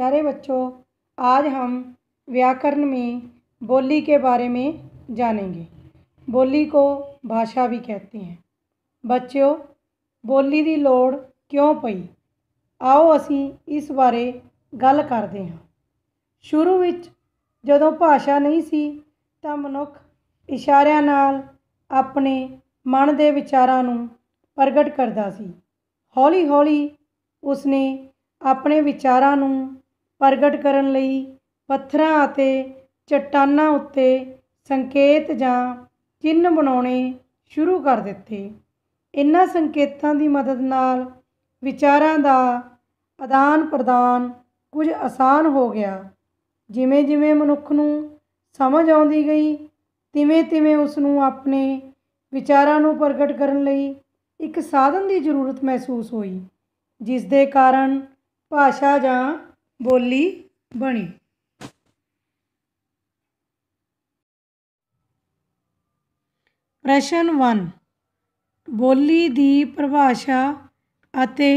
प्यारे बच्चों आज हम व्याकरण में बोली के बारे में जानेंगे बोली को भाषा भी कहते हैं ਬੱਚਿਓ ਬੋਲੀ ਦੀ ਲੋੜ ਕਿਉਂ ਪਈ ਆਓ ਅਸੀਂ ਇਸ ਬਾਰੇ ਗੱਲ ਕਰਦੇ ਹਾਂ ਸ਼ੁਰੂ ਵਿੱਚ ਜਦੋਂ ਭਾਸ਼ਾ ਨਹੀਂ ਸੀ ਤਾਂ ਮਨੁੱਖ ਇਸ਼ਾਰਿਆਂ ਨਾਲ ਆਪਣੇ ਮਨ ਦੇ ਵਿਚਾਰਾਂ ਨੂੰ ਪ੍ਰਗਟ ਕਰਦਾ ਸੀ ਹੌਲੀ-ਹੌਲੀ ਉਸਨੇ ਆਪਣੇ ਵਿਚਾਰਾਂ ਨੂੰ ਪ੍ਰਗਟ ਕਰਨ ਲਈ ਪੱਥਰਾਂ ਅਤੇ ਚਟਾਨਾਂ ਉੱਤੇ ਸੰਕੇਤ ਜਾਂ ਚਿੰਨ੍ਹ ਬਣਾਉਣੇ ਸ਼ੁਰੂ ਕਰ ਦਿੱਤੇ ਇਹਨਾਂ ਸੰਕੇਤਾਂ ਦੀ ਮਦਦ ਨਾਲ ਵਿਚਾਰਾਂ ਦਾ ਆਦਾਨ ਪ੍ਰਦਾਨ ਕੁਝ ਆਸਾਨ ਹੋ ਗਿਆ ਜਿਵੇਂ ਜਿਵੇਂ ਮਨੁੱਖ ਨੂੰ ਸਮਝ ਆਉਂਦੀ ਗਈ ਤਿਵੇਂ ਤਿਵੇਂ ਉਸ ਨੂੰ ਆਪਣੇ ਵਿਚਾਰਾਂ ਨੂੰ ਪ੍ਰਗਟ ਕਰਨ ਲਈ ਇੱਕ ਸਾਧਨ ਦੀ ਜ਼ਰੂਰਤ ਮਹਿਸੂਸ ਹੋਈ ਜਿਸ ਦੇ ਕਾਰਨ ਭਾਸ਼ਾ ਜਾਂ ਬੋਲੀ ਬਣੀ ਪ੍ਰਸ਼ਨ 1 ਬੋਲੀ ਦੀ ਪਰਿਭਾਸ਼ਾ ਅਤੇ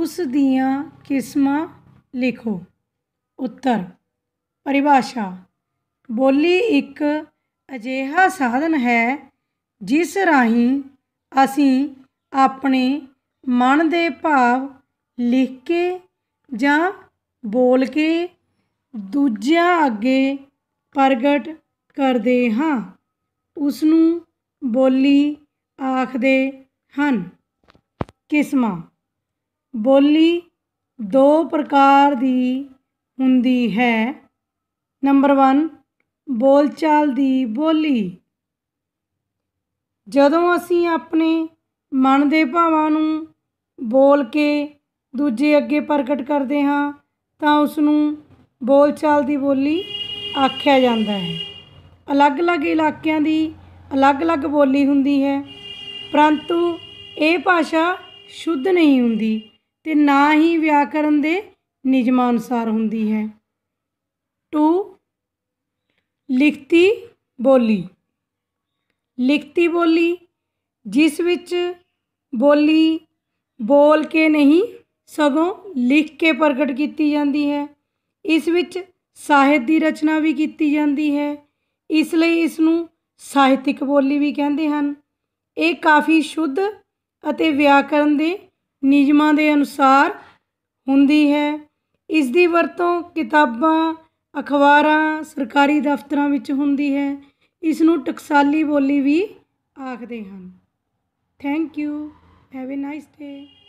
ਉਸ ਦੀਆਂ ਕਿਸਮਾਂ ਲਿਖੋ ਉੱਤਰ ਪਰਿਭਾਸ਼ਾ ਬੋਲੀ ਇੱਕ ਅਜਿਹਾ ਸਾਧਨ ਹੈ ਜਿਸ ਰਾਹੀਂ ਅਸੀਂ ਆਪਣੇ ਮਨ ਦੇ ਭਾਵ ਲਿਖ ਕੇ ਜਾਂ ਬੋਲ ਕੇ ਦੂਜਿਆਂ ਅੱਗੇ ਪ੍ਰਗਟ ਕਰਦੇ ਹਾਂ ਉਸ ਨੂੰ ਬੋਲੀ ਆਖਦੇ ਹਨ ਕਿਸਮਾਂ ਬੋਲੀ ਦੋ ਪ੍ਰਕਾਰ ਦੀ ਹੁੰਦੀ ਹੈ ਨੰਬਰ 1 ਬੋਲਚਾਲ ਦੀ ਬੋਲੀ ਜਦੋਂ ਅਸੀਂ ਆਪਣੇ ਮਨ ਦੇ ਭਾਵਾਂ ਨੂੰ ਬੋਲ ਕੇ ਦੂਜੇ ਅੱਗੇ ਪ੍ਰਗਟ ਕਰਦੇ ਹਾਂ ਤਾਂ ਉਸ ਨੂੰ ਬੋਲਚਾਲ ਦੀ ਬੋਲੀ ਆਖਿਆ ਜਾਂਦਾ ਹੈ ਅਲੱਗ-ਅਲੱਗ ਇਲਾਕਿਆਂ ਦੀ ਅਲੱਗ-ਅਲੱਗ ਬੋਲੀ ਹੁੰਦੀ ਹੈ ਪਰੰਤੂ ਇਹ ਭਾਸ਼ਾ ਸ਼ੁੱਧ ਨਹੀਂ ਹੁੰਦੀ ਤੇ ਨਾ ਹੀ ਵਿਆਕਰਨ ਦੇ ਨਿਯਮਾਂ ਅਨੁਸਾਰ ਹੁੰਦੀ ਹੈ ਟੂ ਲਿਖਤੀ ਬੋਲੀ ਲਿਖਤੀ ਬੋਲੀ ਜਿਸ ਵਿੱਚ ਬੋਲੀ ਬੋਲ ਕੇ ਨਹੀਂ ਸਗੋਂ ਲਿਖ ਕੇ ਪ੍ਰਗਟ ਕੀਤੀ ਜਾਂਦੀ ਹੈ ਇਸ ਵਿੱਚ ਸਾਹਿਤ ਦੀ ਰਚਨਾ ਵੀ ਕੀਤੀ ਜਾਂਦੀ ਹੈ ਇਸ ਲਈ ਇਸ ਨੂੰ ਸਾਹਿਤਿਕ ਬੋਲੀ ਵੀ ਕਹਿੰਦੇ ਹਨ ਇਹ ਕਾਫੀ ਸ਼ੁੱਧ ਅਤੇ ਵਿਆਕਰਨ ਦੇ ਨਿਯਮਾਂ ਦੇ ਅਨੁਸਾਰ ਹੁੰਦੀ ਹੈ ਇਸ ਦੀ ਵਰਤੋਂ ਕਿਤਾਬਾਂ ਅਖਬਾਰਾਂ ਸਰਕਾਰੀ ਦਫ਼ਤਰਾਂ ਵਿੱਚ ਹੁੰਦੀ ਹੈ ਇਸ ਨੂੰ ਟਕਸਾਲੀ ਬੋਲੀ ਵੀ ਆਖਦੇ ਹਨ thank you have a nice day